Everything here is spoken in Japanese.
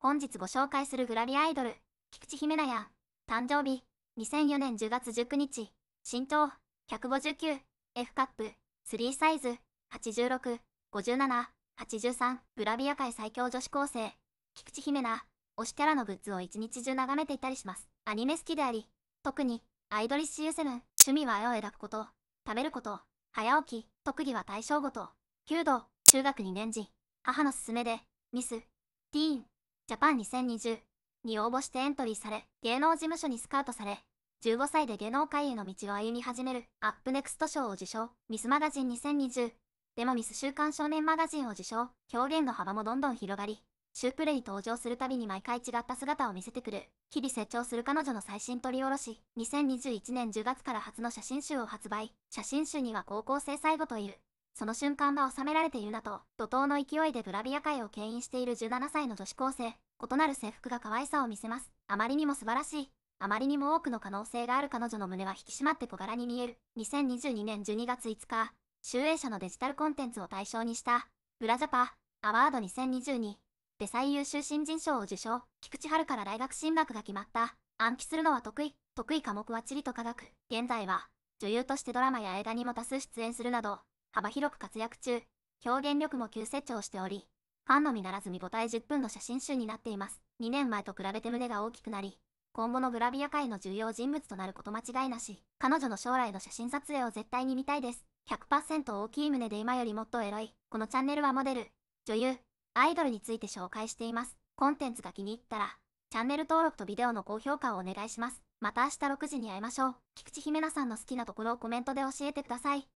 本日ご紹介するグラビアアイドル、菊池姫奈や、誕生日、2004年10月19日、身長、159、F カップ、3サイズ、86、57、83、グラビア界最強女子高生、菊池姫奈、推しキャラのグッズを一日中眺めていたりします。アニメ好きであり、特に、アイドリッシュ U7、趣味は絵を選ぶこと、食べること、早起き、特技は対象ごと、弓道、中学2年時、母の勧めで、ミス、ティーン、ジャパン2020に応募してエントリーされ、芸能事務所にスカウトされ、15歳で芸能界への道を歩み始める、アップネクスト賞を受賞、ミスマガジン2020、デモミス週刊少年マガジンを受賞、表現の幅もどんどん広がり、シュープレイ登場するたびに毎回違った姿を見せてくる、日々成長する彼女の最新撮り下ろし、2021年10月から初の写真集を発売、写真集には高校生最後という、その瞬間が収められているなと、怒涛の勢いでグラビア界を牽引している17歳の女子高生、異なる制服が可愛さを見せます。あまりにも素晴らしい。あまりにも多くの可能性がある彼女の胸は引き締まって小柄に見える。2022年12月5日、集英社のデジタルコンテンツを対象にした、ブラジャパ、アワード2022で最優秀新人賞を受賞。菊池春から大学進学が決まった。暗記するのは得意。得意科目は地理と科学。現在は、女優としてドラマや映画にも多数出演するなど、幅広く活躍中、表現力も急成長しており、ファンのみならず見応え10分の写真集になっています。2年前と比べて胸が大きくなり、今後のグラビア界の重要人物となること間違いなし、彼女の将来の写真撮影を絶対に見たいです。100%大きい胸で今よりもっとエロい。このチャンネルはモデル、女優、アイドルについて紹介しています。コンテンツが気に入ったら、チャンネル登録とビデオの高評価をお願いします。また明日6時に会いましょう。菊池姫奈さんの好きなところをコメントで教えてください。